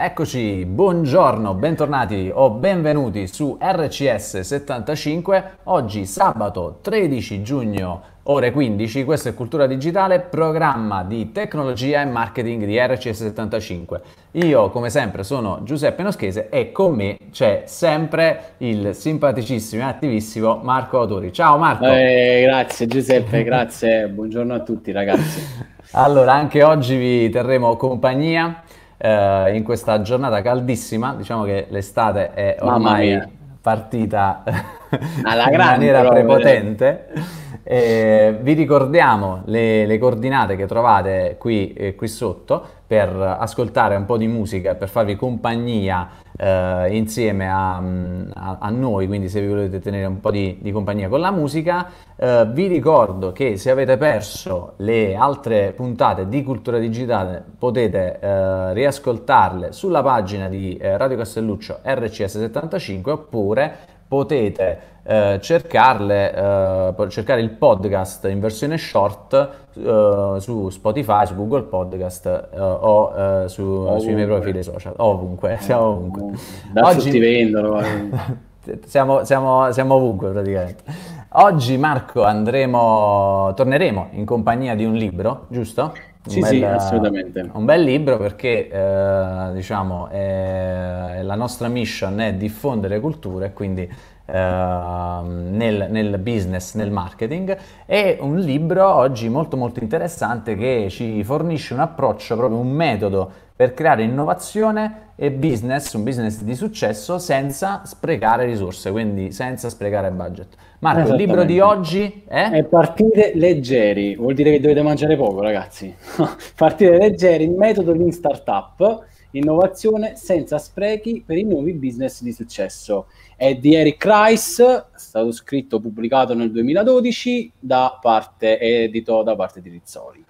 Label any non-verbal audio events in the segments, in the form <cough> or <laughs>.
Eccoci, buongiorno, bentornati o benvenuti su RCS 75. Oggi sabato 13 giugno ore 15, questo è Cultura Digitale, programma di tecnologia e marketing di RCS 75. Io come sempre sono Giuseppe Noschese e con me c'è sempre il simpaticissimo e attivissimo Marco Autori. Ciao Marco! Eh, grazie Giuseppe, <laughs> grazie, buongiorno a tutti ragazzi. allora, anche oggi vi terremo compagnia eh, in questa giornata caldissima. Diciamo che l'estate è ormai partita Alla <laughs> in maniera proprio. Eh. prepotente. Eh, vi ricordiamo le, le, coordinate che trovate qui, eh, qui sotto per ascoltare un po' di musica, per farvi compagnia eh, insieme a, mm, a, a, noi, quindi se vi volete tenere un po' di, di compagnia con la musica. Eh, vi ricordo che se avete perso le altre puntate di Cultura Digitale potete eh, riascoltarle sulla pagina di eh, Radio Castelluccio RCS75 oppure potete eh, cercarle, eh, cercare il podcast in versione short eh, su Spotify, su Google Podcast eh, o eh, su, sui miei profili social, ovunque, <laughs> siamo ovunque. Da Oggi... ti vendono. Eh. <laughs> siamo, siamo, siamo ovunque praticamente. Oggi Marco andremo, torneremo in compagnia di un libro, giusto? Sì, bel, sì, assolutamente. Un bel libro perché eh, diciamo, eh, la nostra mission è diffondere culture, quindi Uh, nel, nel, business, nel marketing. È un libro oggi molto molto interessante che ci fornisce un approccio, proprio un metodo per creare innovazione e business, un business di successo senza sprecare risorse, quindi senza sprecare budget. Marco, il libro di oggi è? è? Partire leggeri, vuol dire che dovete mangiare poco ragazzi. <laughs> partire leggeri, il metodo di startup, innovazione senza sprechi per i nuovi business di successo. È di Eric Rice, stato scritto, pubblicato nel 2012 da parte, edito da parte di Rizzoli.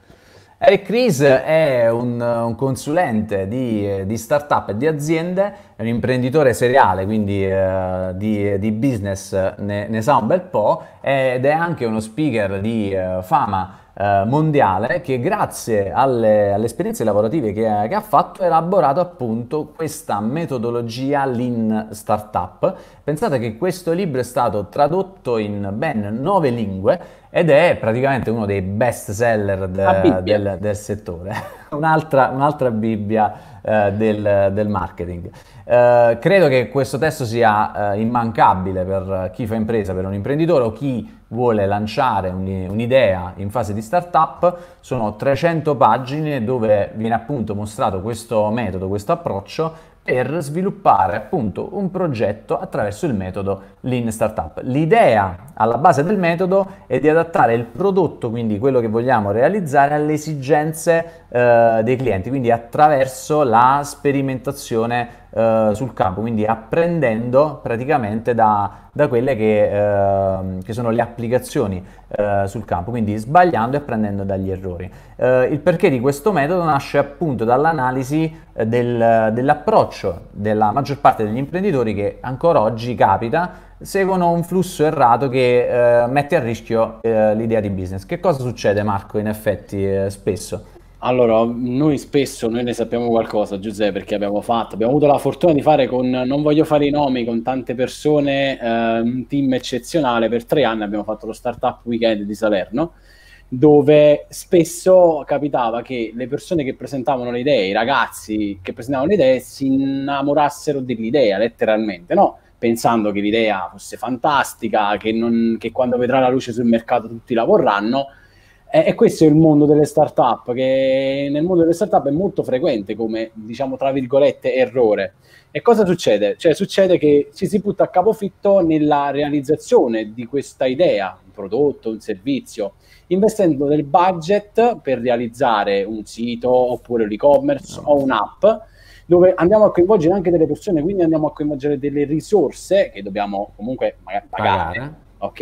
Eric Chris è un, un consulente di, di start e di aziende, è un imprenditore seriale, quindi eh, di, di, business ne, ne, sa un bel po' ed è anche uno speaker di eh, fama eh, mondiale che grazie alle, alle esperienze lavorative che, che, ha fatto ha elaborato appunto questa metodologia Lean Startup. Pensate che questo libro è stato tradotto in ben nove lingue ed è praticamente uno dei best seller de, del, del, settore, <laughs> un'altra, un'altra Bibbia eh, del, del, marketing. Eh, credo che questo testo sia eh, immancabile per chi fa impresa, per un imprenditore o chi vuole lanciare un'idea in fase di startup, sono 300 pagine dove viene appunto mostrato questo metodo, questo approccio per sviluppare appunto un progetto attraverso il metodo Lean Startup. L'idea alla base del metodo è di adattare il prodotto, quindi quello che vogliamo realizzare, alle esigenze eh, dei clienti, quindi attraverso la sperimentazione eh, sul campo, quindi apprendendo praticamente da, da quelle che, eh, che, sono le applicazioni eh, sul campo, quindi sbagliando e apprendendo dagli errori. Eh, il perché di questo metodo nasce appunto dall'analisi eh, del, dell'approccio della maggior parte degli imprenditori che ancora oggi capita seguono un flusso errato che eh, mette a rischio eh, l'idea di business. Che cosa succede Marco in effetti eh, spesso? Allora, noi spesso noi ne sappiamo qualcosa, Giuseppe, perché abbiamo fatto, abbiamo avuto la fortuna di fare con, non voglio fare i nomi, con tante persone, eh, un team eccezionale, per tre anni abbiamo fatto lo Startup Weekend di Salerno, dove spesso capitava che le persone che presentavano le idee, i ragazzi che presentavano le idee, si innamorassero dell'idea, letteralmente, no? pensando che l'idea fosse fantastica, che, non, che quando vedrà la luce sul mercato tutti la vorranno. E, e, questo è il mondo delle start-up, che nel mondo delle start-up è molto frequente come, diciamo, tra virgolette, errore. E cosa succede? Cioè succede che ci si butta a capofitto nella realizzazione di questa idea, un prodotto, un servizio, investendo del budget per realizzare un sito oppure l'e-commerce o un'app, dove andiamo a coinvolgere anche delle persone, quindi andiamo a coinvolgere delle risorse che dobbiamo comunque magari pagare, pagare. ok?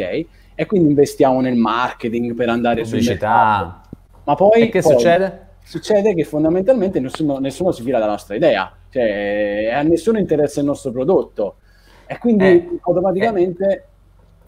E quindi investiamo nel marketing per andare su pubblicità. Ma poi e che poi, succede? Succede che fondamentalmente nessuno, nessuno si fila dalla nostra idea, cioè a nessuno interessa il nostro prodotto e quindi eh, automaticamente eh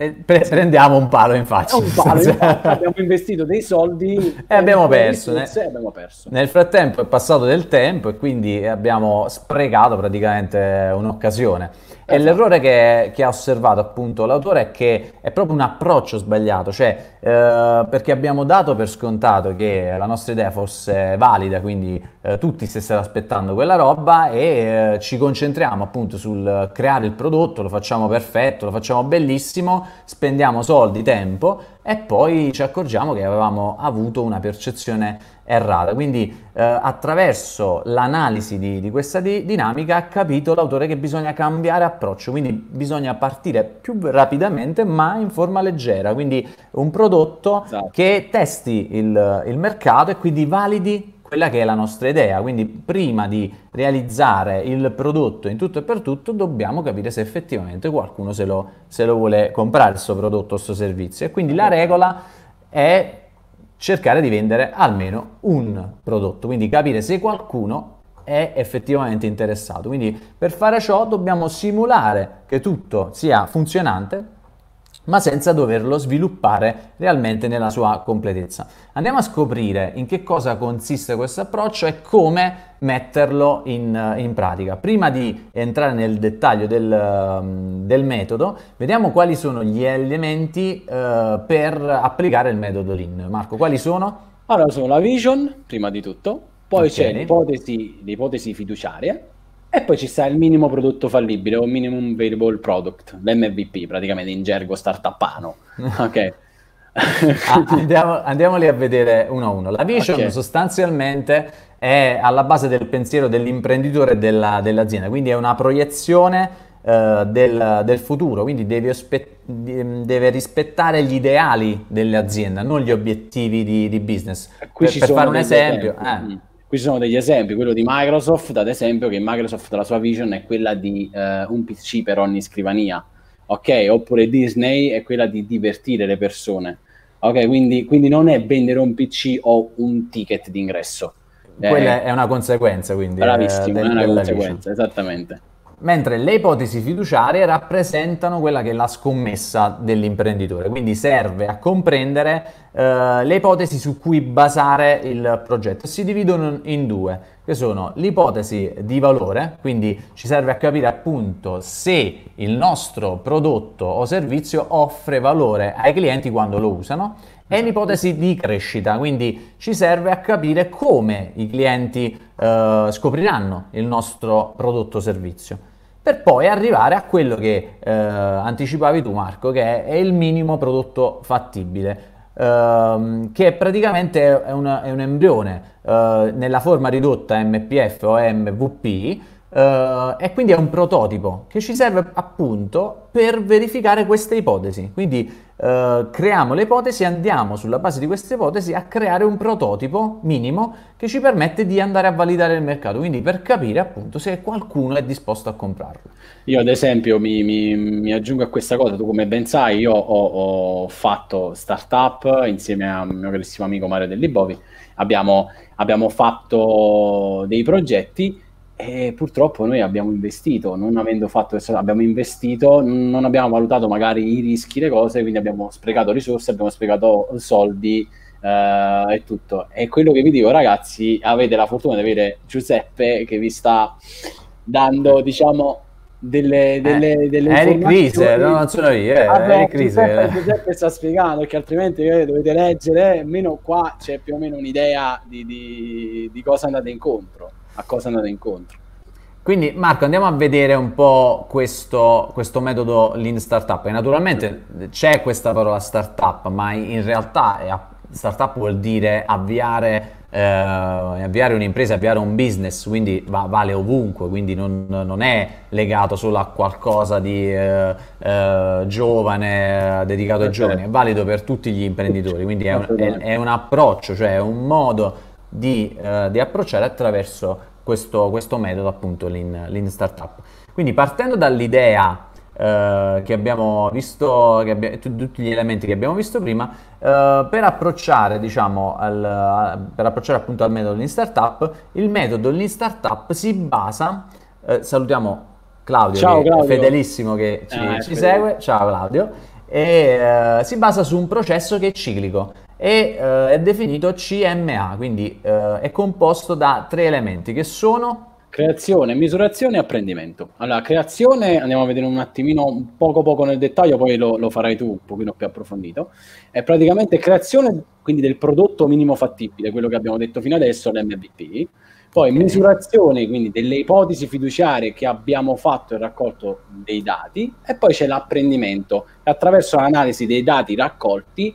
e pre- prendiamo un palo in faccia. Un palo, in <laughs> faccia. abbiamo investito dei soldi e abbiamo perso, ne- abbiamo perso. Nel frattempo è passato del tempo e quindi abbiamo sprecato praticamente un'occasione. E esatto. l'errore che, che, ha osservato appunto l'autore è che è proprio un approccio sbagliato, cioè eh, perché abbiamo dato per scontato che la nostra idea fosse valida, quindi eh, tutti stessero aspettando quella roba e eh, ci concentriamo appunto sul creare il prodotto, lo facciamo perfetto, lo facciamo bellissimo, spendiamo soldi, tempo e poi ci accorgiamo che avevamo avuto una percezione errata. Quindi eh, attraverso l'analisi di, di, questa di, dinamica ha capito l'autore che bisogna cambiare approccio, quindi bisogna partire più rapidamente ma in forma leggera, quindi un prodotto esatto. che testi il, il mercato e quindi validi quella che è la nostra idea. Quindi prima di realizzare il prodotto in tutto e per tutto dobbiamo capire se effettivamente qualcuno se lo, se lo vuole comprare questo prodotto o questo servizio. E quindi la regola è cercare di vendere almeno un prodotto, quindi capire se qualcuno è effettivamente interessato. Quindi per fare ciò dobbiamo simulare che tutto sia funzionante ma senza doverlo sviluppare realmente nella sua completezza. Andiamo a scoprire in che cosa consiste questo approccio e come metterlo in, in pratica. Prima di entrare nel dettaglio del, del, metodo, vediamo quali sono gli elementi eh, per applicare il metodo Lean. Marco, quali sono? Allora, sono la vision, prima di tutto, poi okay. c'è l'ipotesi, l'ipotesi fiduciaria, e poi ci sta il minimo prodotto fallibile o minimum variable product, l'MVP praticamente in gergo startupano. <laughs> ok. ah, andiamo, andiamoli a vedere uno a uno. La vision okay. sostanzialmente è alla base del pensiero dell'imprenditore della, dell'azienda, quindi è una proiezione eh, del, del, futuro, quindi deve, ospe- deve, rispettare gli ideali dell'azienda, non gli obiettivi di, di business. Qui per, per fare un esempio... Eh, mm. Qui ci sono degli esempi, quello di Microsoft, ad esempio, che Microsoft la sua vision è quella di eh, un PC per ogni scrivania, ok? Oppure Disney è quella di divertire le persone, ok? Quindi, quindi non è vendere un PC o un ticket d'ingresso. Eh, quella eh, è una conseguenza, quindi. Eh, bravissimo, eh, del, è una conseguenza, vision. esattamente mentre le ipotesi fiduciarie rappresentano quella che è la scommessa dell'imprenditore, quindi serve a comprendere eh, le ipotesi su cui basare il progetto. Si dividono in due, che sono l'ipotesi di valore, quindi ci serve a capire appunto se il nostro prodotto o servizio offre valore ai clienti quando lo usano, e esatto. l'ipotesi di crescita, quindi ci serve a capire come i clienti eh, scopriranno il nostro prodotto o servizio per poi arrivare a quello che eh, anticipavi tu Marco, che è, è il minimo prodotto fattibile ehm, che praticamente è, una, è un embrione eh, nella forma ridotta MPF o MVP Uh, e quindi è un prototipo che ci serve appunto per verificare queste ipotesi. Quindi uh, creiamo le ipotesi e andiamo sulla base di queste ipotesi a creare un prototipo minimo che ci permette di andare a validare il mercato, quindi per capire appunto se qualcuno è disposto a comprarlo. Io ad esempio mi, mi, mi aggiungo a questa cosa, tu come ben sai io ho, ho fatto startup insieme a mio carissimo amico Mario Dellibovi, abbiamo, abbiamo fatto dei progetti e purtroppo noi abbiamo investito, non avendo fatto questo, cioè, abbiamo investito, non abbiamo valutato magari i rischi, le cose, quindi abbiamo sprecato risorse, abbiamo sprecato soldi eh, e tutto. E quello che vi dico, ragazzi, avete la fortuna di avere Giuseppe che vi sta dando, eh. diciamo, delle, delle, eh, delle Eric no, non sono io. Eh, Vabbè, Eric Rise. Giuseppe eh. sta spiegando perché altrimenti eh, dovete leggere, eh, almeno qua c'è più o meno un'idea di, di, di cosa andate incontro a cosa andare incontro. Quindi Marco andiamo a vedere un po' questo, questo metodo lean startup, e naturalmente c'è questa parola startup, ma in realtà startup vuol dire avviare eh, avviare un'impresa, avviare un business, quindi va, vale ovunque, quindi non, non, è legato solo a qualcosa di eh, eh, giovane, dedicato ai giovani, è valido per tutti gli imprenditori, quindi è un, è, è un approccio, cioè è un modo di, eh, di approcciare attraverso questo, questo metodo appunto l'in, lean, startup. Quindi partendo dall'idea eh, che abbiamo visto, che abbia, tutti gli elementi che abbiamo visto prima, eh, per, approcciare, diciamo, al, per approcciare appunto al metodo l'in startup, il metodo l'in startup si basa, eh, salutiamo Claudio, Ciao, Claudio. Che fedelissimo che ci, ah, ci segue. Ciao Claudio. E, uh, si basa su un processo che è ciclico e eh, è definito CMA, quindi eh, è composto da tre elementi che sono Creazione, misurazione e apprendimento. Allora, creazione, andiamo a vedere un attimino, poco poco nel dettaglio, poi lo, lo, farai tu un pochino più approfondito. È praticamente creazione, quindi del prodotto minimo fattibile, quello che abbiamo detto fino adesso, l'MVP. Poi misurazione, quindi delle ipotesi fiduciarie che abbiamo fatto e raccolto dei dati. E poi c'è l'apprendimento, attraverso l'analisi dei dati raccolti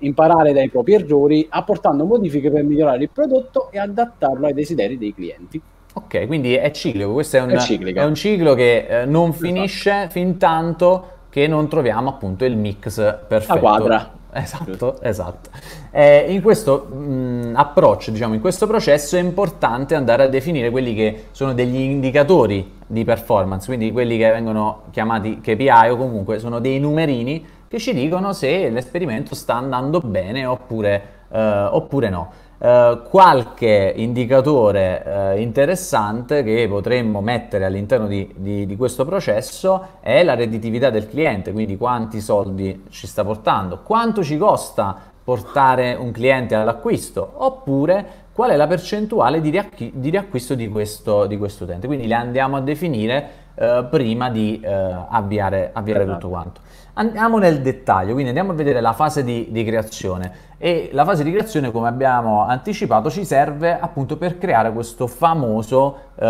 imparare dai propri errori, apportando modifiche per migliorare il prodotto e adattarlo ai desideri dei clienti. Ok, quindi è ciclico, questo è un, è è un ciclo che eh, non esatto. finisce fin tanto che non troviamo appunto il mix perfetto. La quadra. Esatto, esatto. Eh, in questo mh, mm, approccio, diciamo, in questo processo è importante andare a definire quelli che sono degli indicatori di performance, quindi quelli che vengono chiamati KPI o comunque sono dei numerini che ci dicono se l'esperimento sta andando bene oppure, eh, oppure no. Eh, qualche indicatore eh, interessante che potremmo mettere all'interno di, di, di, questo processo è la redditività del cliente, quindi quanti soldi ci sta portando, quanto ci costa portare un cliente all'acquisto, oppure qual è la percentuale di, riacchi- di riacquisto di questo, di questo utente. Quindi le andiamo a definire eh, prima di eh, avviare, avviare tutto quanto. Andiamo nel dettaglio, quindi andiamo a vedere la fase di, di, creazione e la fase di creazione come abbiamo anticipato ci serve appunto per creare questo famoso eh,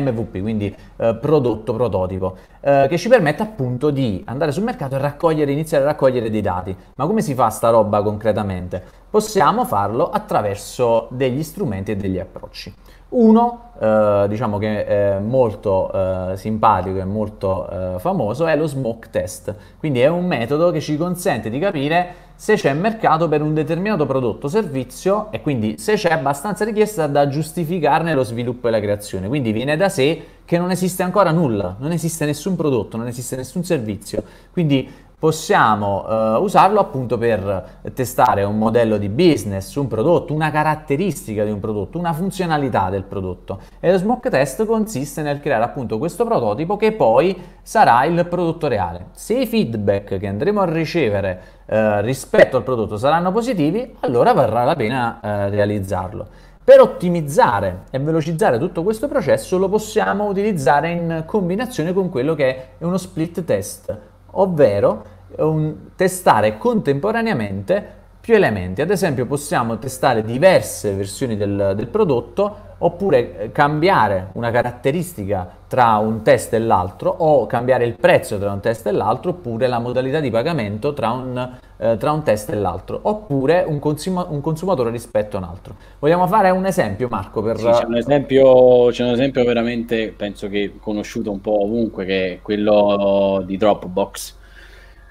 MVP, quindi eh, prodotto prototipo, eh, che ci permette appunto di andare sul mercato e raccogliere, iniziare a raccogliere dei dati. Ma come si fa sta roba concretamente? Possiamo farlo attraverso degli strumenti e degli approcci. Uno, eh, diciamo che è molto eh, simpatico e molto eh, famoso, è lo smoke test. Quindi è un metodo che ci consente di capire se c'è mercato per un determinato prodotto o servizio e quindi se c'è abbastanza richiesta da giustificarne lo sviluppo e la creazione. Quindi viene da sé che non esiste ancora nulla, non esiste nessun prodotto, non esiste nessun servizio. Quindi possiamo eh, usarlo appunto per testare un modello di business, un prodotto, una caratteristica di un prodotto, una funzionalità del prodotto. E lo smoke test consiste nel creare appunto questo prototipo che poi sarà il prodotto reale. Se i feedback che andremo a ricevere eh, rispetto al prodotto saranno positivi, allora varrà la pena eh, realizzarlo. Per ottimizzare e velocizzare tutto questo processo lo possiamo utilizzare in combinazione con quello che è uno split test ovvero un, testare contemporaneamente più elementi. Ad esempio possiamo testare diverse versioni del, del prodotto oppure eh, cambiare una caratteristica tra un test e l'altro o cambiare il prezzo tra un test e l'altro oppure la modalità di pagamento tra un, eh, tra un test e l'altro oppure un, consuma- un, consumatore rispetto a un altro. Vogliamo fare un esempio Marco? Per... Sì, c'è un esempio, c'è un esempio veramente penso che conosciuto un po' ovunque che è quello di Dropbox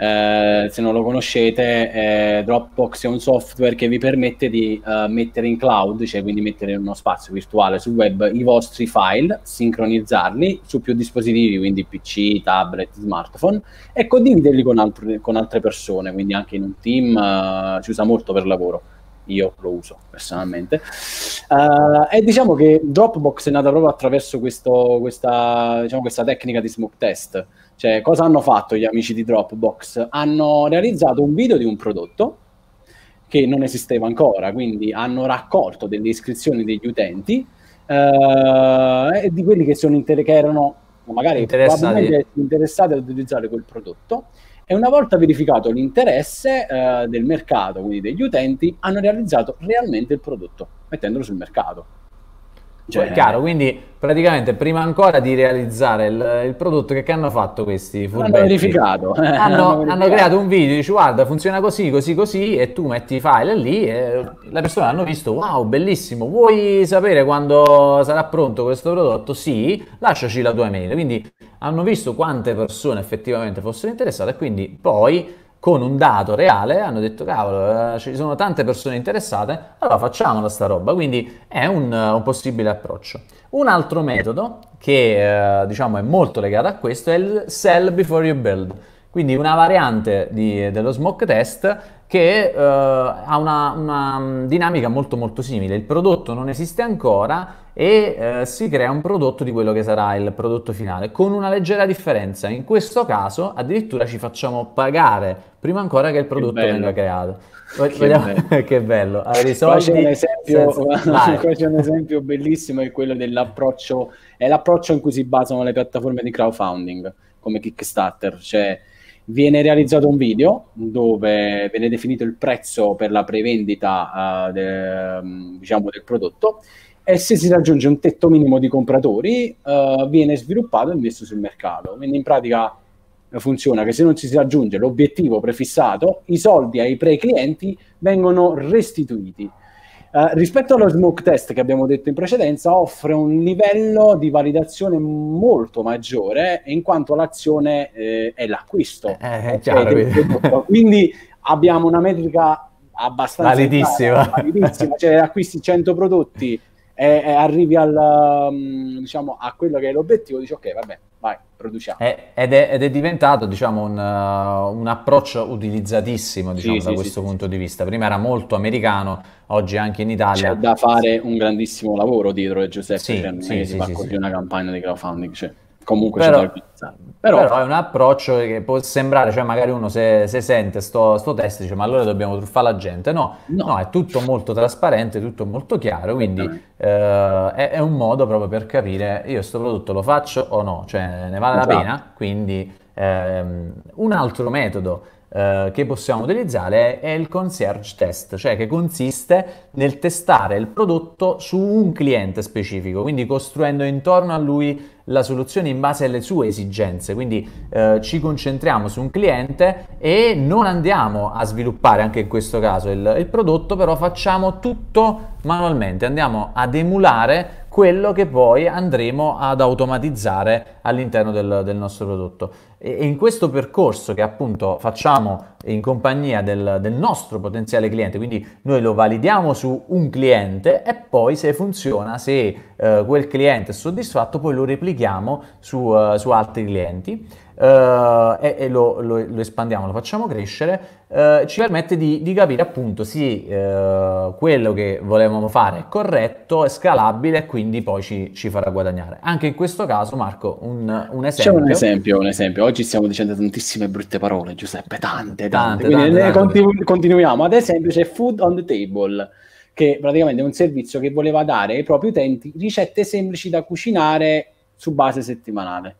eh, se non lo conoscete, eh, Dropbox è un software che vi permette di eh, mettere in cloud, cioè quindi mettere in uno spazio virtuale sul web i vostri file, sincronizzarli su più dispositivi, quindi PC, tablet, smartphone, e condividerli con, altri, con altre persone, quindi anche in un team, eh, si usa molto per lavoro io lo uso personalmente. Uh, e diciamo che Dropbox è nata proprio attraverso questo, questa, diciamo, questa tecnica di smoke test. Cioè, cosa hanno fatto gli amici di Dropbox? Hanno realizzato un video di un prodotto che non esisteva ancora, quindi hanno raccolto delle iscrizioni degli utenti eh, di quelli che, inter- che erano magari interessati. interessati ad utilizzare quel prodotto e una volta verificato l'interesse eh, del mercato, quindi degli utenti, hanno realizzato realmente il prodotto mettendolo sul mercato. Cioè, è chiaro, quindi praticamente prima ancora di realizzare il, il prodotto che, che, hanno fatto questi furbetti hanno verificato <laughs> hanno, hanno, creato un video dice guarda funziona così così così e tu metti i file lì e la persona hanno visto wow bellissimo vuoi sapere quando sarà pronto questo prodotto sì lasciaci la tua mail quindi hanno visto quante persone effettivamente fossero interessate e quindi poi con un dato reale hanno detto cavolo eh, ci sono tante persone interessate allora facciamola sta roba quindi è un, un possibile approccio un altro metodo che eh, diciamo è molto legato a questo è il sell before you build quindi una variante di, dello smoke test che eh, ha una, una mm, dinamica molto molto simile il prodotto non esiste ancora e eh, si crea un prodotto di quello che sarà il prodotto finale, con una leggera differenza. In questo caso addirittura ci facciamo pagare prima ancora che il prodotto che venga creato. Che bello. <laughs> che bello. Avere Qua c'è, esempio, Qua <laughs> c'è un esempio bellissimo, è quello dell'approccio, è l'approccio in cui si basano le piattaforme di crowdfunding, come Kickstarter, cioè viene realizzato un video dove viene definito il prezzo per la prevendita uh, eh, de, diciamo, del prodotto e se si raggiunge un tetto minimo di compratori uh, viene sviluppato e messo sul mercato. Quindi in pratica eh, funziona che se non si raggiunge l'obiettivo prefissato, i soldi ai pre-clienti vengono restituiti. Uh, rispetto allo smoke test che abbiamo detto in precedenza, offre un livello di validazione molto maggiore in quanto l'azione eh, è l'acquisto. Eh, chiaro, è quindi abbiamo una metrica abbastanza validissima, validissima cioè acquisti 100 prodotti e, e arrivi al, um, diciamo, a quello che è l'obiettivo, dici ok, vabbè, vai, produciamo. È, eh, ed, è, ed, è, diventato diciamo, un, uh, un, approccio utilizzatissimo diciamo, sì, da sì, questo sì, punto di vista. Prima era molto americano, oggi anche in Italia. C'è da fare un grandissimo lavoro dietro, eh, Giuseppe, sì, cioè, sì, si fa così una campagna di crowdfunding. Cioè comunque però, c'è da Però, però, è un approccio che può sembrare, cioè magari uno se, se sente sto, sto test dice ma allora dobbiamo truffare la gente, no, no. no è tutto molto trasparente, tutto molto chiaro, quindi eh, è, è, un modo proprio per capire io sto prodotto lo faccio o no, cioè ne vale esatto. la pena, quindi ehm, un altro metodo eh, che possiamo utilizzare è il concierge test, cioè che consiste nel testare il prodotto su un cliente specifico, quindi costruendo intorno a lui la soluzione in base alle sue esigenze, quindi eh, ci concentriamo su un cliente e non andiamo a sviluppare anche in questo caso il, il prodotto, però facciamo tutto manualmente, andiamo ad emulare quello che poi andremo ad automatizzare all'interno del, del nostro prodotto. E, in questo percorso che appunto facciamo in compagnia del, del, nostro potenziale cliente, quindi noi lo validiamo su un cliente e poi se funziona, se eh, quel cliente è soddisfatto, poi lo replichiamo su, uh, su altri clienti eh, e, e lo, lo, lo, espandiamo, lo facciamo crescere, eh, ci permette di, di, capire appunto se eh, quello che volevamo fare è corretto, è scalabile e quindi poi ci, ci, farà guadagnare. Anche in questo caso, Marco, un, un esempio. C'è un esempio, un esempio. Oggi stiamo dicendo tantissime brutte parole, Giuseppe, tante, tante. tante, tante, tante continu- continuiamo. Ad esempio c'è Food on the Table che praticamente è un servizio che voleva dare ai propri utenti ricette semplici da cucinare su base settimanale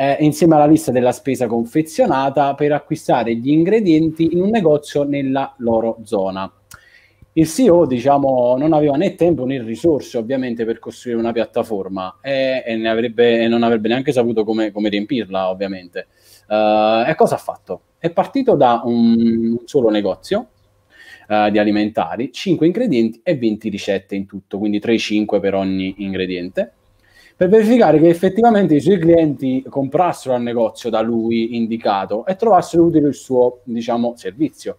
eh, insieme alla lista della spesa confezionata per acquistare gli ingredienti in un negozio nella loro zona. Il CEO diciamo, non aveva né tempo né risorse ovviamente per costruire una piattaforma e, e, avrebbe, e non avrebbe neanche saputo come, come riempirla ovviamente. Uh, e cosa ha fatto? È partito da un solo negozio uh, di alimentari, 5 ingredienti e 20 ricette in tutto, quindi 3-5 per ogni ingrediente per verificare che effettivamente i suoi clienti comprassero al negozio da lui indicato e trovassero utile il suo diciamo, servizio.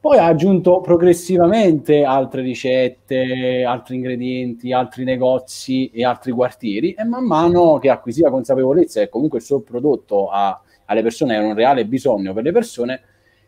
Poi ha aggiunto progressivamente altre ricette, altri ingredienti, altri negozi e altri quartieri e man mano che acquisiva consapevolezza che comunque il suo prodotto ha, alle persone era un reale bisogno per le persone,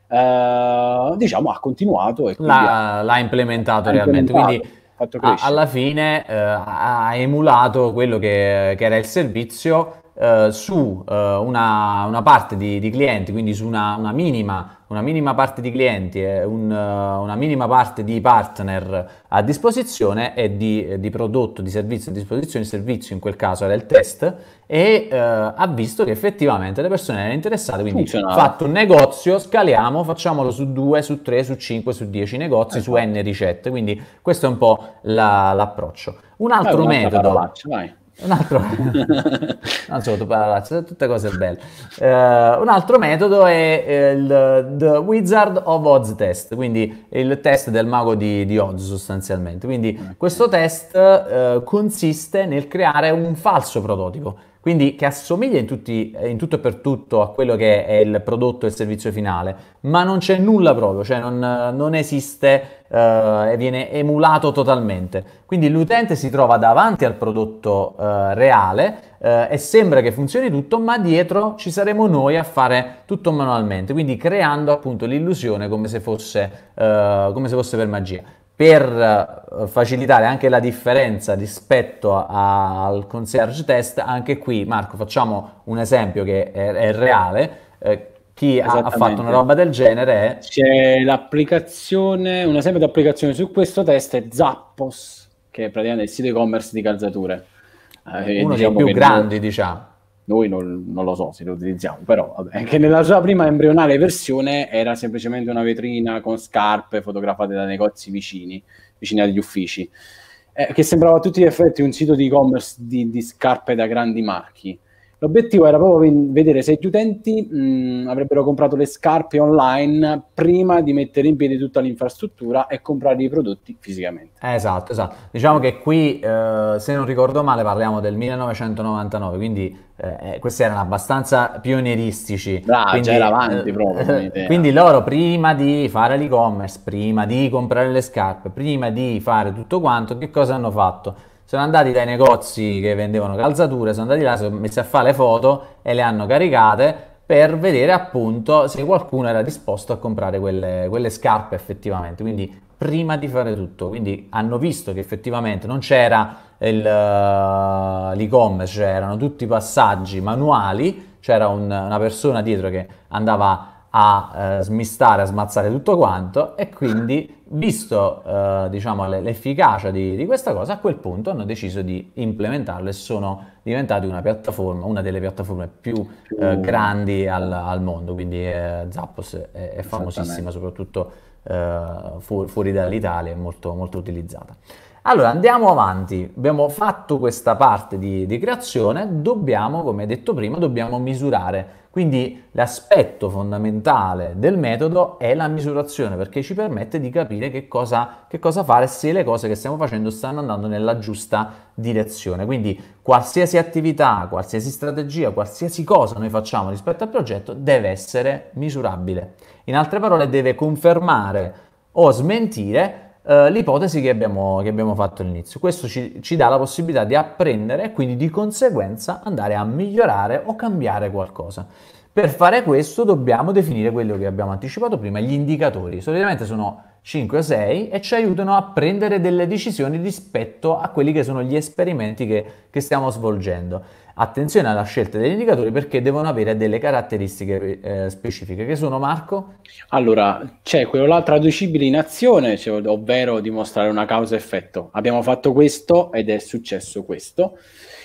eh, diciamo ha continuato. E l'ha, ha, l'ha implementato ha realmente. Implementato. Quindi a, alla fine eh, ha emulato quello che, che era il servizio eh, su eh, una, una, parte di, di, clienti, quindi su una, una minima una minima parte di clienti e un, eh, una minima parte di partner a disposizione e di, eh, di, prodotto, di servizio a disposizione, il servizio in quel caso era il test e eh, ha visto che effettivamente le persone erano interessate, quindi Funzionale. fatto un negozio, scaliamo, facciamolo su 2, su 3, su 5, su 10 negozi, esatto. su ecco. n ricette, quindi questo è un po' la, l'approccio. Un altro metodo... Parolaccia, vai un altro, <laughs> un altro parolacce, tutte cose belle. Uh, un altro metodo è eh, il The Wizard of Oz Test, quindi il test del mago di, di Odds sostanzialmente. Quindi questo test uh, consiste nel creare un falso prototipo quindi che assomiglia in, tutti, eh, in, tutto e per tutto a quello che è il prodotto e il servizio finale, ma non c'è nulla proprio, cioè non, non esiste eh, e viene emulato totalmente. Quindi l'utente si trova davanti al prodotto eh, reale eh, e sembra che funzioni tutto, ma dietro ci saremo noi a fare tutto manualmente, quindi creando appunto l'illusione come se fosse, eh, come se fosse per magia per eh, facilitare anche la differenza rispetto a, al concierge test, anche qui Marco facciamo un esempio che è, è reale. Eh, chi ha fatto una roba del genere è... C'è l'applicazione, un esempio di applicazione su questo test è Zappos, che è praticamente il sito e-commerce di calzature. Eh, uno diciamo dei più grandi, non... diciamo noi non, non, lo so se lo utilizziamo, però vabbè, che nella sua prima embrionale versione era semplicemente una vetrina con scarpe fotografate da negozi vicini, vicini agli uffici, eh, che sembrava a tutti gli effetti un sito di e-commerce di, di scarpe da grandi marchi. L'obiettivo era proprio vedere se gli utenti mh, avrebbero comprato le scarpe online prima di mettere in piedi tutta l'infrastruttura e comprare i prodotti fisicamente. Esatto, esatto. Diciamo che qui, eh, se non ricordo male, parliamo del 1999, quindi eh, eh, questi erano abbastanza pionieristici. Bravo, quindi, già era avanti eh, proprio. Eh, quindi loro prima di fare l'e-commerce, prima di comprare le scarpe, prima di fare tutto quanto, che cosa hanno fatto? sono andati dai negozi che vendevano calzature, sono andati là, sono messi a fare le foto e le hanno caricate per vedere appunto se qualcuno era disposto a comprare quelle, quelle scarpe effettivamente. Quindi prima di fare tutto, quindi hanno visto che effettivamente non c'era il, eh, l'e-commerce, cioè erano tutti i passaggi manuali, c'era un, una persona dietro che andava a uh, smistare, a smazzare tutto quanto e quindi visto eh, diciamo, l'efficacia di, di, questa cosa, a quel punto hanno deciso di implementarla e sono diventati una piattaforma, una delle piattaforme più, Eh, grandi al, al, mondo, quindi eh, Zappos è, è famosissima soprattutto eh, fuori, fuori dall'Italia, è molto, molto utilizzata. Allora andiamo avanti, abbiamo fatto questa parte di, di creazione, dobbiamo, come detto prima, dobbiamo misurare. Quindi l'aspetto fondamentale del metodo è la misurazione perché ci permette di capire che cosa, che cosa fare se le cose che stiamo facendo stanno andando nella giusta direzione. Quindi qualsiasi attività, qualsiasi strategia, qualsiasi cosa noi facciamo rispetto al progetto deve essere misurabile. In altre parole deve confermare o smentire eh, l'ipotesi che abbiamo, che abbiamo, fatto all'inizio. Questo ci, ci dà la possibilità di apprendere e quindi di conseguenza andare a migliorare o cambiare qualcosa. Per fare questo dobbiamo definire quello che abbiamo anticipato prima, gli indicatori. Solitamente sono 5 o 6 e ci aiutano a prendere delle decisioni rispetto a quelli che sono gli esperimenti che, che stiamo svolgendo attenzione alla scelta degli indicatori perché devono avere delle caratteristiche eh, specifiche che sono Marco? Allora c'è quello là traducibile in azione cioè, ovvero dimostrare una causa effetto abbiamo fatto questo ed è successo questo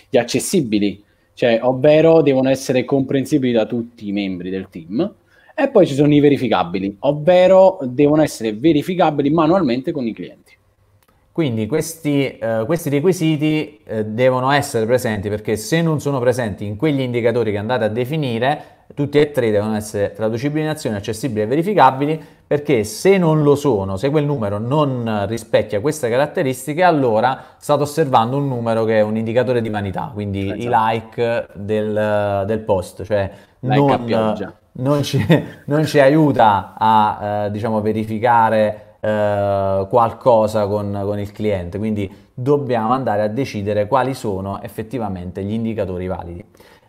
gli accessibili cioè, ovvero devono essere comprensibili da tutti i membri del team e poi ci sono i verificabili ovvero devono essere verificabili manualmente con i clienti quindi questi, eh, questi requisiti eh, devono essere presenti perché se non sono presenti in quegli indicatori che andate a definire, tutti e tre devono essere traducibili in azione, accessibili e verificabili, perché se non lo sono, se quel numero non rispecchia queste caratteristiche, allora state osservando un numero che è un indicatore di vanità, quindi esatto. i certo. like del, del, post, cioè like non, non, ci, non, ci, aiuta a eh, diciamo, verificare eh, qualcosa con, con il cliente, quindi dobbiamo andare a decidere quali sono effettivamente gli indicatori validi.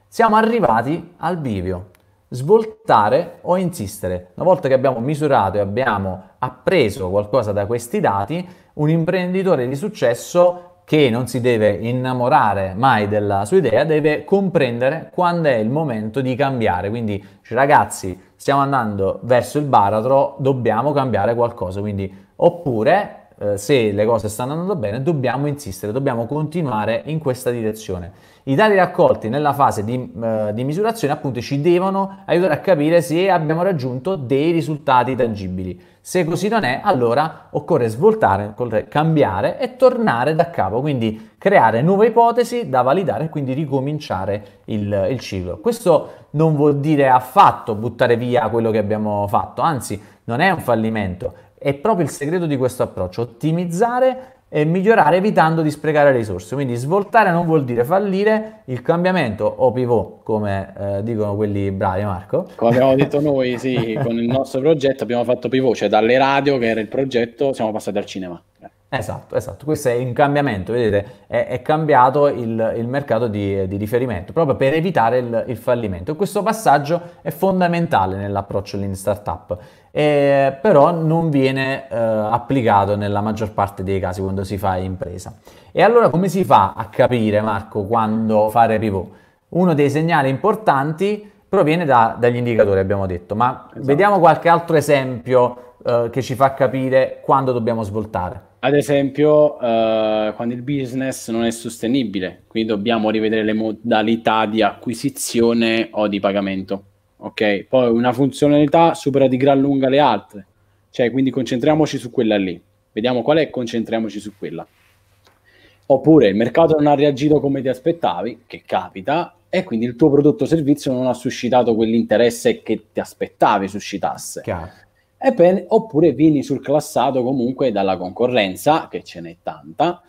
Siamo arrivati al bivio, svoltare o insistere. Una volta che abbiamo misurato e abbiamo appreso qualcosa da questi dati, un imprenditore di successo che non si deve innamorare mai della sua idea, deve comprendere quando è il momento di cambiare. Quindi ragazzi, stiamo andando verso il baratro, dobbiamo cambiare qualcosa, quindi oppure eh, se le cose stanno andando bene, dobbiamo insistere, dobbiamo continuare in questa direzione. I dati raccolti nella fase di, eh, di misurazione appunto ci devono aiutare a capire se abbiamo raggiunto dei risultati tangibili. Se così non è, allora occorre svoltare, cambiare e tornare da capo, quindi creare nuove ipotesi da validare e quindi ricominciare il, il, ciclo. Questo non vuol dire affatto buttare via quello che abbiamo fatto, anzi non è un fallimento, è proprio il segreto di questo approccio, ottimizzare e migliorare evitando di sprecare risorse. Quindi svoltare non vuol dire fallire, il cambiamento o pivot, come eh, dicono quelli bravi Marco. Come abbiamo detto <laughs> noi, sì, con il nostro progetto abbiamo fatto pivot, cioè dalle radio che era il progetto siamo passati al cinema. Esatto, esatto, questo è un cambiamento, vedete, è, è cambiato il, il mercato di, di, riferimento proprio per evitare il, il fallimento. Questo passaggio è fondamentale nell'approccio lean startup eh, però non viene eh, applicato nella maggior parte dei casi quando si fa impresa. E allora come si fa a capire, Marco, quando fare pivot? Uno dei segnali importanti proviene da, dagli indicatori, abbiamo detto, ma esatto. vediamo qualche altro esempio eh, che ci fa capire quando dobbiamo svoltare. Ad esempio, eh, quando il business non è sostenibile, quindi dobbiamo rivedere le modalità di acquisizione o di pagamento ok? Poi una funzionalità supera di gran lunga le altre, cioè quindi concentriamoci su quella lì, vediamo qual è e concentriamoci su quella. Oppure il mercato non ha reagito come ti aspettavi, che capita, e quindi il tuo prodotto o servizio non ha suscitato quell'interesse che ti aspettavi suscitasse. Chiaro. Ebbene, oppure vieni surclassato comunque dalla concorrenza, che ce n'è tanta,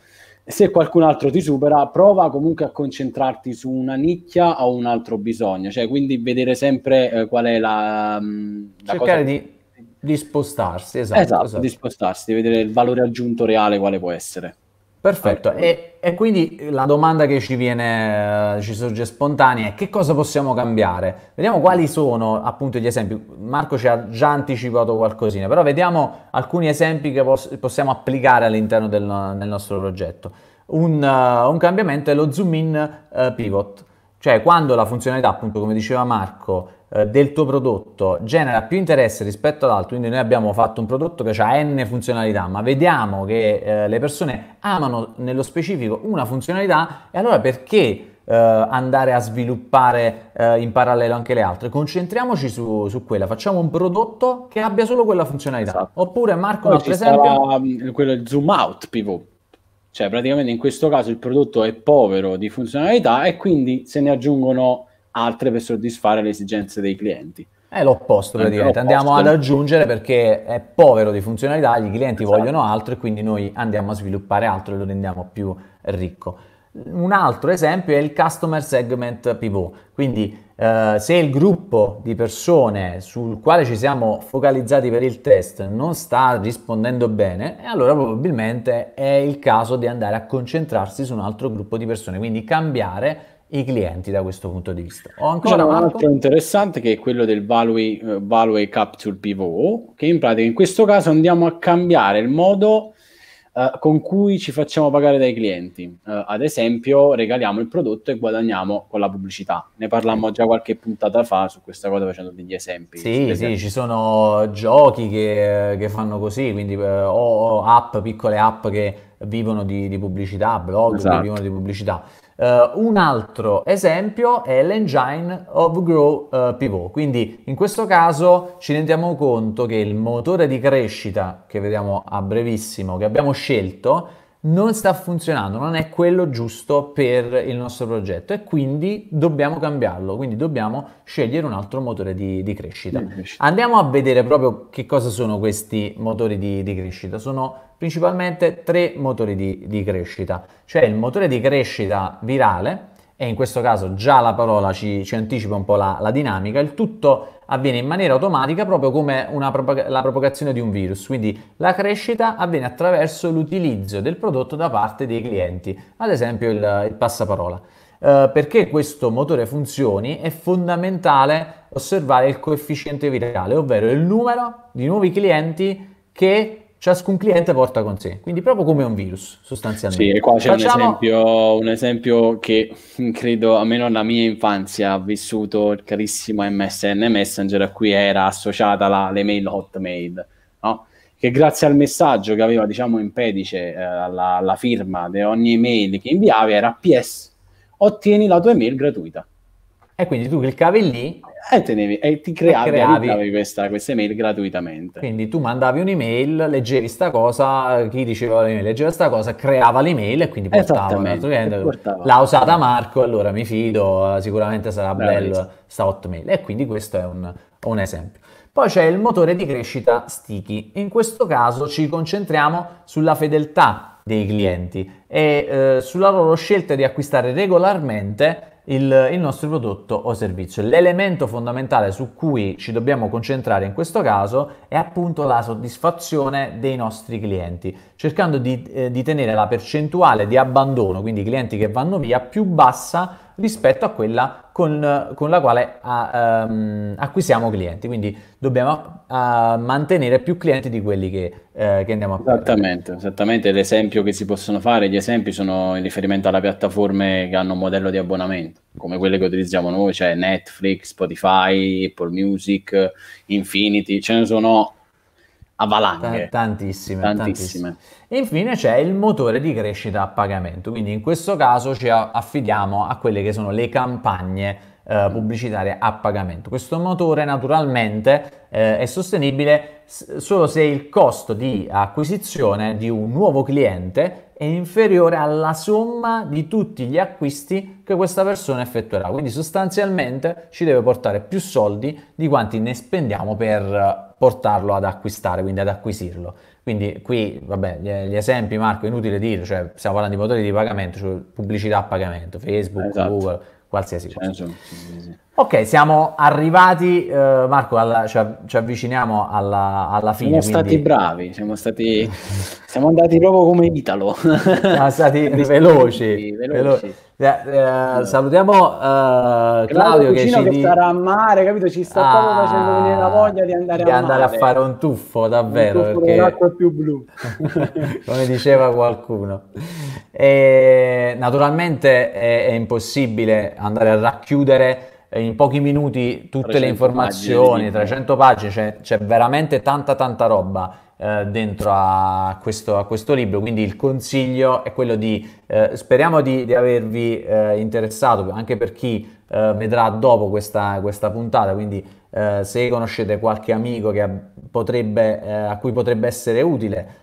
se qualcun altro ti supera, prova comunque a concentrarti su una nicchia o un altro bisogno, cioè quindi vedere sempre eh, qual è la... Mm, la Cercare cosa... di, di, spostarsi, esatto, esatto, esatto. di spostarsi, di vedere il valore aggiunto reale quale può essere. Perfetto, allora. e, e, quindi la domanda che ci viene, eh, ci sorge spontanea è che cosa possiamo cambiare? Vediamo quali sono appunto gli esempi. Marco ci ha già anticipato qualcosina, però vediamo alcuni esempi che poss- possiamo applicare all'interno del, nostro progetto. Un, uh, un, cambiamento è lo zoom in uh, pivot, cioè quando la funzionalità, appunto come diceva Marco, eh, del tuo prodotto genera più interesse rispetto ad all'altro, quindi noi abbiamo fatto un prodotto che ha n funzionalità, ma vediamo che eh, le persone amano nello specifico una funzionalità e allora perché Uh, andare a sviluppare uh, in parallelo anche le altre. Concentriamoci su, su, quella, facciamo un prodotto che abbia solo quella funzionalità. Esatto. Oppure Marco, Poi un esempio... quello zoom out pivot. Cioè, praticamente in questo caso il prodotto è povero di funzionalità e quindi se ne aggiungono altre per soddisfare le esigenze dei clienti. È l'opposto praticamente, andiamo ad aggiungere perché è povero di funzionalità, gli clienti esatto. vogliono altro e quindi noi andiamo a sviluppare altro e lo rendiamo più ricco. Un altro esempio è il Customer Segment Pivot, quindi eh, se il gruppo di persone sul quale ci siamo focalizzati per il test non sta rispondendo bene, allora probabilmente è il caso di andare a concentrarsi su un altro gruppo di persone, quindi cambiare i clienti da questo punto di vista. Ho ancora C'era un altro interessante che è quello del value, value capture pivot, che in pratica in questo caso andiamo a cambiare il modo uh, con cui ci facciamo pagare dai clienti. Uh, ad esempio, regaliamo il prodotto e guadagniamo con la pubblicità. Ne parlammo già qualche puntata fa su questa cosa facendo degli esempi. Sì, sì ci sono giochi che, che fanno così, quindi eh, o app, piccole app che vivono di, di pubblicità, blog esatto. che vivono di pubblicità. Uh, un altro esempio è l'engine of growth uh, pivot, quindi in questo caso ci rendiamo conto che il motore di crescita che vediamo a brevissimo, che abbiamo scelto, non sta funzionando, non è quello giusto per il nostro progetto e quindi dobbiamo cambiarlo, quindi dobbiamo scegliere un altro motore di, di crescita. Di crescita. Andiamo a vedere proprio che cosa sono questi motori di, di crescita. Sono principalmente tre motori di, crescita, cioè il motore di crescita virale, e in questo caso già la parola ci, ci anticipa un po' la, la, dinamica, il tutto avviene in maniera automatica proprio come propag- la propagazione di un virus, quindi la crescita avviene attraverso l'utilizzo del prodotto da parte dei clienti, ad esempio il, il passaparola. Eh, perché questo motore funzioni è fondamentale osservare il coefficiente virale, ovvero il numero di nuovi clienti che ciascun cliente porta con sé, quindi proprio come un virus sostanzialmente. Sì, e qua c'è Facciamo... un, esempio, un, esempio, che <laughs> credo, almeno nella mia infanzia, ha vissuto il carissimo MSN Messenger a cui era associata la, l'email Hotmail, no? che grazie al messaggio che aveva diciamo in pedice eh, alla, alla firma di ogni email che inviava era PS, ottieni la tua email gratuita. E quindi tu cliccavi lì e, eh, tenevi, e eh, ti creavi, e eh, creavi. Questa, questa, email gratuitamente. Quindi tu mandavi un'email, leggevi sta cosa, chi diceva l'email leggeva sta cosa, creava l'email e quindi portava cliente. Portava. L'ha usata Marco, allora mi fido, sicuramente sarà Bravissimo. bello visto. sta hotmail. E quindi questo è un, un esempio. Poi c'è il motore di crescita sticky. In questo caso ci concentriamo sulla fedeltà dei clienti e eh, sulla loro scelta di acquistare regolarmente il, il nostro prodotto o servizio. L'elemento fondamentale su cui ci dobbiamo concentrare in questo caso è appunto la soddisfazione dei nostri clienti, cercando di, eh, di tenere la percentuale di abbandono, quindi clienti che vanno via, più bassa rispetto a quella con, con la quale a, um, acquisiamo clienti. Quindi dobbiamo a, mantenere più clienti di quelli che, eh, che andiamo a perdere. Esattamente, esattamente l'esempio che si possono fare, gli esempi sono in riferimento alle piattaforme che hanno un modello di abbonamento, come quelle che utilizziamo noi, cioè Netflix, Spotify, Apple Music, Infinity, ce ne sono a valanghe. Tantissime, tantissime. tantissime. E infine c'è il motore di crescita a pagamento, quindi in questo caso ci affidiamo a quelle che sono le campagne eh, pubblicitarie a pagamento. Questo motore naturalmente eh, è sostenibile solo se il costo di acquisizione di un nuovo cliente è inferiore alla somma di tutti gli acquisti che questa persona effettuerà. Quindi sostanzialmente ci deve portare più soldi di quanti ne spendiamo per eh, portarlo ad acquistare, quindi ad acquisirlo. Quindi qui, vabbè, gli esempi Marco, è inutile dire, cioè stiamo parlando di motori di pagamento, cioè pubblicità a pagamento, Facebook, esatto. Google, qualsiasi cosa. Certo. Ok, siamo arrivati, eh, Marco, alla, ci, av- ci, avviciniamo alla, alla fine. Siamo quindi... stati bravi, siamo, stati, siamo andati proprio come Italo. Siamo stati <laughs> veloci. veloci. veloci. Eh, eh, salutiamo eh, Claudio che ci che sarà a mare, capito? Ci sta ah, proprio facendo venire la voglia di andare, di a, andare a fare un tuffo, davvero. Un tuffo perché... più blu. <laughs> come diceva qualcuno. E, naturalmente è, è impossibile andare a racchiudere eh, in pochi minuti tutte le informazioni, pagine 300 pagine, c'è, c'è, veramente tanta tanta roba eh, dentro a questo, a questo, libro, quindi il consiglio è quello di, eh, speriamo di, di avervi eh, interessato, anche per chi eh, vedrà dopo questa, questa puntata, quindi eh, se conoscete qualche amico potrebbe, a cui potrebbe essere utile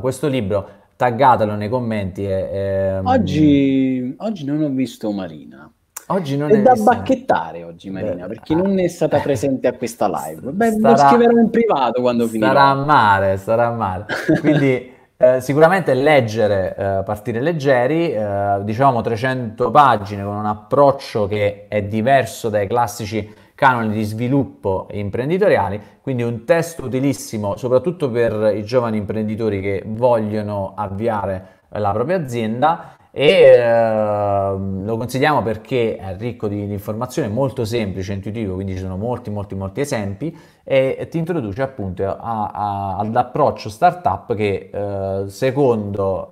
questo libro, taggatelo nei commenti. E, ehm, oggi, oggi non ho visto Marina. Oggi non è, da essere. bacchettare oggi Marina, perché ah. non è stata eh. presente a questa live. Beh, sarà, lo scriverò in privato quando finirà. Sarà male, sarà male. Quindi <laughs> eh, sicuramente leggere, eh, partire leggeri, eh, diciamo 300 pagine con un approccio che è diverso dai classici canoni di sviluppo imprenditoriali, quindi un testo utilissimo soprattutto per i giovani imprenditori che vogliono avviare la propria azienda e uh, lo consigliamo perché è ricco di, di informazioni, molto semplice, intuitivo, quindi ci sono molti, molti, molti esempi e ti introduce appunto a, a, all'approccio startup che uh, secondo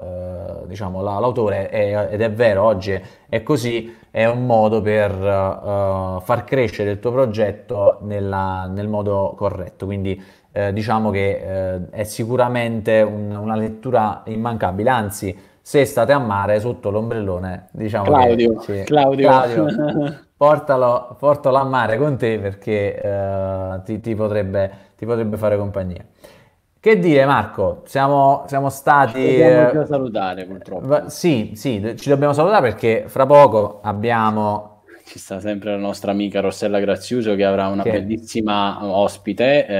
uh, diciamo, la, l'autore, è, ed è vero oggi è così, è un modo per eh, far crescere il tuo progetto nella, nel modo corretto, quindi diciamo che è sicuramente un, una lettura immancabile, anzi se state a mare sotto l'ombrellone, diciamo Claudio, che, sì. Claudio. Claudio <laughs> portalo, portalo, a mare con te perché eh, ti, ti, potrebbe, ti, potrebbe, fare compagnia. Che dire Marco, siamo, siamo stati... Ci dobbiamo eh, salutare purtroppo. Sì, sì, ci dobbiamo salutare perché fra poco abbiamo ci sta sempre la nostra amica Rossella Graziuso che avrà una che... bellissima ospite, eh,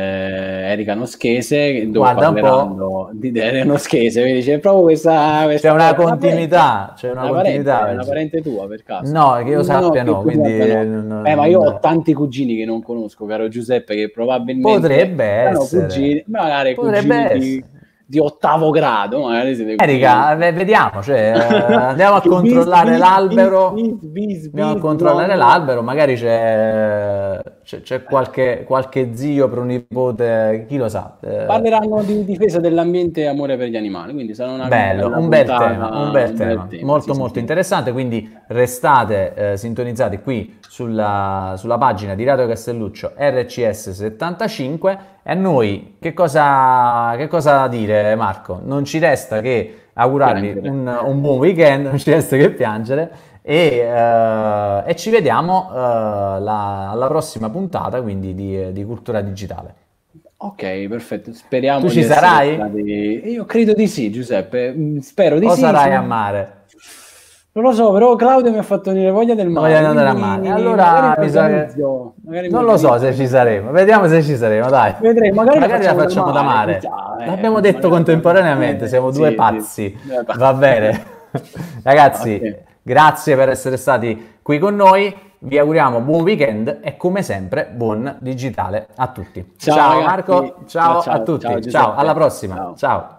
Erika Noschese, dove Guarda parleranno di Erika Noschese, quindi c'è proprio questa... questa c'è una continuità, c'è una, una continuità. Parente, una parente tua per caso? No, che io no, sappia no, quindi... No. Eh, ma io ho tanti cugini che non conosco, caro Giuseppe, che probabilmente... Potrebbe essere. Cugini, magari potrebbe cugini essere. Di di ottavo grado. Magari siete Erika, eh, vediamo, cioè, eh, <laughs> andiamo a controllare l'albero. andiamo a controllare l'albero, magari c'è, c'è, c'è qualche, qualche, zio pronipote, chi lo sa. Eh. Parleranno di difesa dell'ambiente e amore per gli animali, quindi sarà una Bello, un bel, tema, un bel, un bel tema, molto sì, molto sì. interessante, quindi restate eh, sintonizzati qui sulla, sulla pagina di Radio Castelluccio RCS 75 e a noi che cosa, che cosa dire? Eh, Marco, non ci resta che augurarvi un, un, buon weekend, non ci resta che piangere e, eh, e ci vediamo eh, la, alla prossima puntata quindi di, di, cultura digitale. Ok, perfetto. Speriamo tu ci sarai? Stati... Io credo di sì, Giuseppe. Mm, spero di o sì. O sarai a mare? Non lo so, però Claudio mi ha fatto venire voglia del male. Voglia di andare a mare. Allora, bisogna... non lo so se ci saremo. Vediamo se ci saremo, dai. Vedremo, magari, magari la facciamo, da mare. Da mare. Eh, L'abbiamo detto contemporaneamente, siamo sì, due pazzi. Sì. Eh, Va bene. <laughs> Ragazzi, okay. grazie per essere stati qui con noi. Vi auguriamo buon weekend e come sempre buon digitale a tutti. Ciao, ciao Marco, ciao, ciao, a tutti, ciao, ciao alla prossima, ciao.